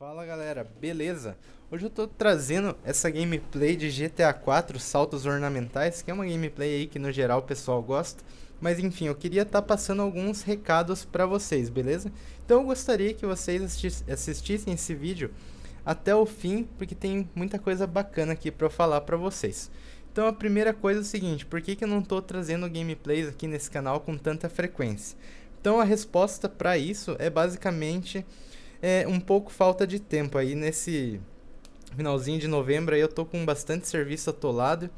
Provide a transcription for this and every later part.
Fala galera, beleza? Hoje eu tô trazendo essa gameplay de GTA 4 Saltos Ornamentais, que é uma gameplay aí que no geral o pessoal gosta. Mas enfim, eu queria estar tá passando alguns recados para vocês, beleza? Então eu gostaria que vocês assistissem esse vídeo até o fim, porque tem muita coisa bacana aqui para falar para vocês. Então a primeira coisa é o seguinte, por que, que eu não tô trazendo gameplays aqui nesse canal com tanta frequência? Então a resposta para isso é basicamente é um pouco falta de tempo aí nesse finalzinho de novembro aí eu tô com bastante serviço atolado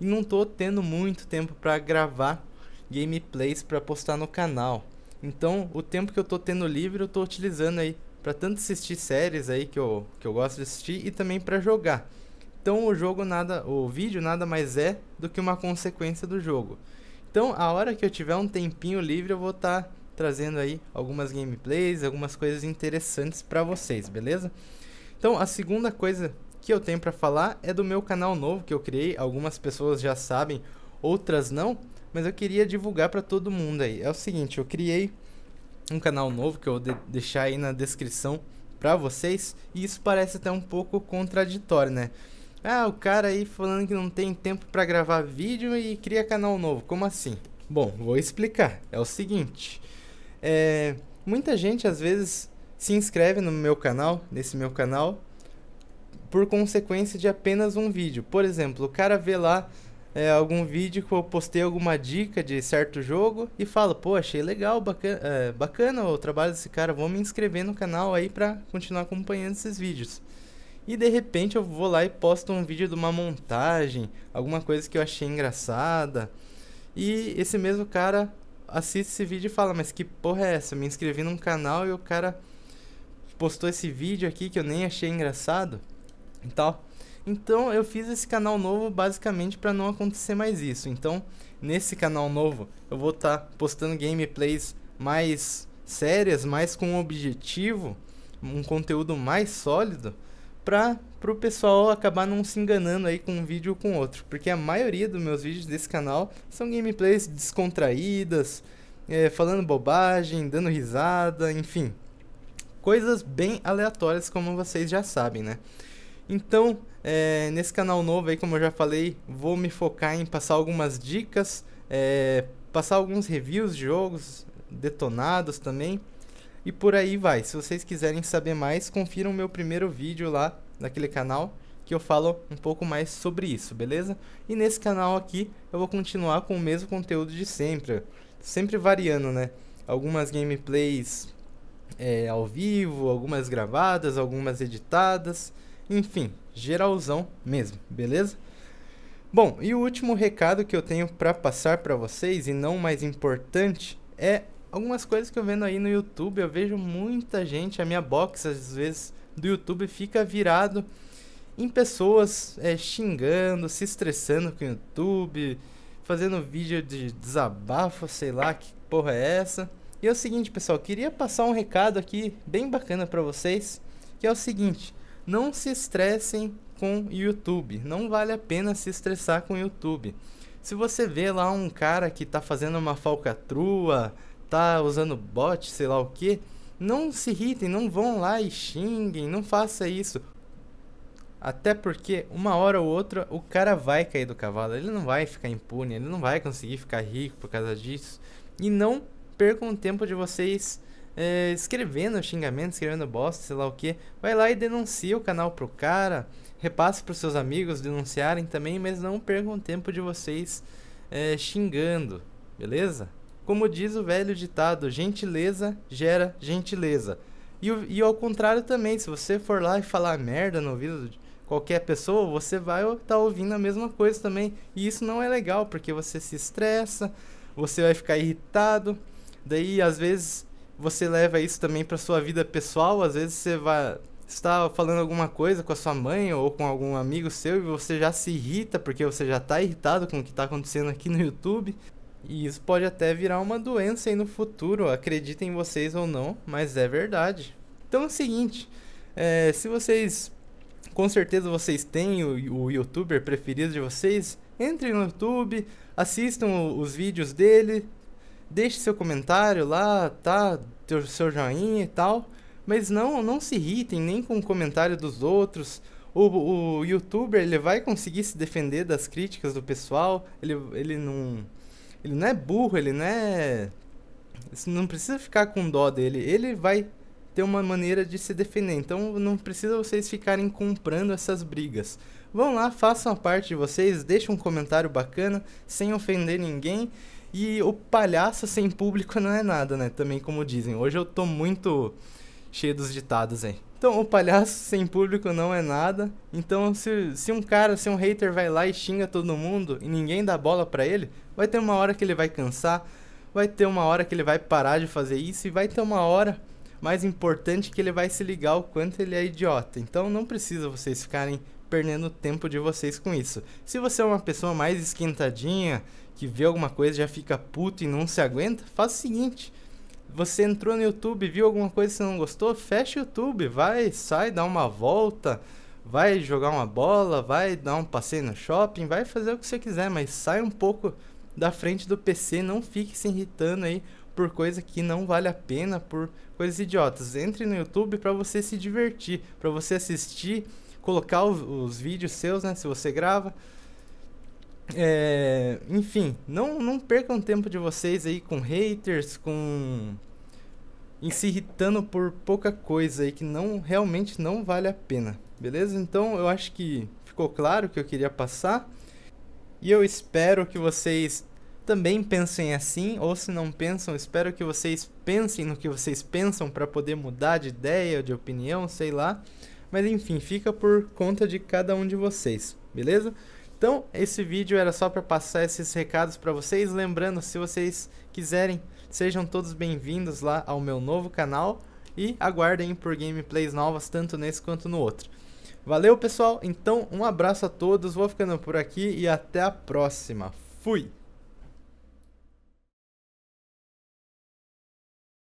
e não tô tendo muito tempo para gravar gameplays para postar no canal. Então, o tempo que eu tô tendo livre eu tô utilizando aí para tanto assistir séries aí que eu, que eu gosto de assistir e também para jogar. Então o jogo nada, o vídeo nada mais é do que uma consequência do jogo. Então a hora que eu tiver um tempinho livre eu vou estar tá trazendo aí algumas gameplays, algumas coisas interessantes para vocês, beleza? Então, a segunda coisa que eu tenho para falar é do meu canal novo que eu criei. Algumas pessoas já sabem, outras não, mas eu queria divulgar para todo mundo aí. É o seguinte, eu criei um canal novo que eu vou de deixar aí na descrição para vocês, e isso parece até um pouco contraditório, né? Ah, o cara aí falando que não tem tempo para gravar vídeo e cria canal novo. Como assim? Bom, vou explicar. É o seguinte, é, muita gente às vezes se inscreve no meu canal, nesse meu canal, por consequência de apenas um vídeo. Por exemplo, o cara vê lá é, algum vídeo que eu postei alguma dica de certo jogo e fala, pô, achei legal, bacana, é, bacana o trabalho desse cara, vou me inscrever no canal aí pra continuar acompanhando esses vídeos. E de repente eu vou lá e posto um vídeo de uma montagem, alguma coisa que eu achei engraçada. E esse mesmo cara assiste esse vídeo e fala, mas que porra é essa? Eu me inscrevi num canal e o cara postou esse vídeo aqui que eu nem achei engraçado e tal. Então eu fiz esse canal novo basicamente para não acontecer mais isso. Então, nesse canal novo, eu vou estar tá postando gameplays mais sérias, mais com um objetivo, um conteúdo mais sólido para o pessoal acabar não se enganando aí com um vídeo ou com outro. Porque a maioria dos meus vídeos desse canal são gameplays descontraídas, é, falando bobagem, dando risada, enfim. Coisas bem aleatórias, como vocês já sabem, né? Então, é, nesse canal novo aí, como eu já falei, vou me focar em passar algumas dicas, é, passar alguns reviews de jogos detonados também. E por aí vai. Se vocês quiserem saber mais, confiram meu primeiro vídeo lá naquele canal que eu falo um pouco mais sobre isso, beleza? E nesse canal aqui eu vou continuar com o mesmo conteúdo de sempre, sempre variando, né? Algumas gameplays é, ao vivo, algumas gravadas, algumas editadas, enfim, geralzão mesmo, beleza? Bom, e o último recado que eu tenho para passar para vocês e não mais importante é algumas coisas que eu vendo aí no YouTube, eu vejo muita gente, a minha box às vezes do YouTube fica virado em pessoas é, xingando, se estressando com o YouTube, fazendo vídeo de desabafo, sei lá que porra é essa. E é o seguinte, pessoal, queria passar um recado aqui bem bacana para vocês, que é o seguinte: não se estressem com YouTube, não vale a pena se estressar com YouTube. Se você vê lá um cara que está fazendo uma falcatrua, tá usando bot, sei lá o que, não se irritem, não vão lá e xinguem, não faça isso. Até porque uma hora ou outra o cara vai cair do cavalo, ele não vai ficar impune, ele não vai conseguir ficar rico por causa disso. E não percam o tempo de vocês é, escrevendo xingamento, escrevendo bosta, sei lá o que. Vai lá e denuncia o canal pro cara, repasse pros seus amigos denunciarem também, mas não percam o tempo de vocês é, xingando, beleza? Como diz o velho ditado, gentileza gera gentileza. E, e ao contrário também, se você for lá e falar merda no ouvido de qualquer pessoa, você vai estar tá ouvindo a mesma coisa também. E isso não é legal, porque você se estressa, você vai ficar irritado. Daí, às vezes, você leva isso também para sua vida pessoal. Às vezes, você vai estar falando alguma coisa com a sua mãe ou com algum amigo seu e você já se irrita porque você já está irritado com o que está acontecendo aqui no YouTube. E isso pode até virar uma doença aí no futuro, acreditem vocês ou não, mas é verdade. Então é o seguinte, é, se vocês, com certeza vocês têm o, o youtuber preferido de vocês, entrem no YouTube, assistam os vídeos dele, deixe seu comentário lá, tá, teu, seu joinha e tal, mas não, não se irritem nem com o comentário dos outros, o, o youtuber ele vai conseguir se defender das críticas do pessoal, ele, ele não ele não é burro, ele não é. Você não precisa ficar com dó dele. Ele vai ter uma maneira de se defender. Então não precisa vocês ficarem comprando essas brigas. Vão lá, façam a parte de vocês, deixem um comentário bacana, sem ofender ninguém. E o palhaço sem público não é nada, né? Também como dizem. Hoje eu tô muito cheio dos ditados hein. Então, o palhaço sem público não é nada. Então, se, se um cara, se um hater vai lá e xinga todo mundo e ninguém dá bola para ele, vai ter uma hora que ele vai cansar, vai ter uma hora que ele vai parar de fazer isso e vai ter uma hora mais importante que ele vai se ligar o quanto ele é idiota. Então, não precisa vocês ficarem perdendo tempo de vocês com isso. Se você é uma pessoa mais esquentadinha, que vê alguma coisa já fica puto e não se aguenta, faz o seguinte: você entrou no YouTube, viu alguma coisa que você não gostou? Fecha o YouTube, vai, sai, dá uma volta, vai jogar uma bola, vai dar um passeio no shopping, vai fazer o que você quiser, mas sai um pouco da frente do PC, não fique se irritando aí por coisa que não vale a pena, por coisas idiotas. Entre no YouTube para você se divertir, para você assistir, colocar os, os vídeos seus, né, se você grava, é, enfim, não, não percam tempo de vocês aí com haters, com. em se irritando por pouca coisa aí que não realmente não vale a pena, beleza? Então eu acho que ficou claro o que eu queria passar. E eu espero que vocês também pensem assim, ou se não pensam, espero que vocês pensem no que vocês pensam para poder mudar de ideia, de opinião, sei lá. Mas enfim, fica por conta de cada um de vocês, beleza? Então, esse vídeo era só para passar esses recados para vocês. Lembrando, se vocês quiserem, sejam todos bem-vindos lá ao meu novo canal e aguardem por gameplays novas, tanto nesse quanto no outro. Valeu, pessoal. Então, um abraço a todos. Vou ficando por aqui e até a próxima. Fui!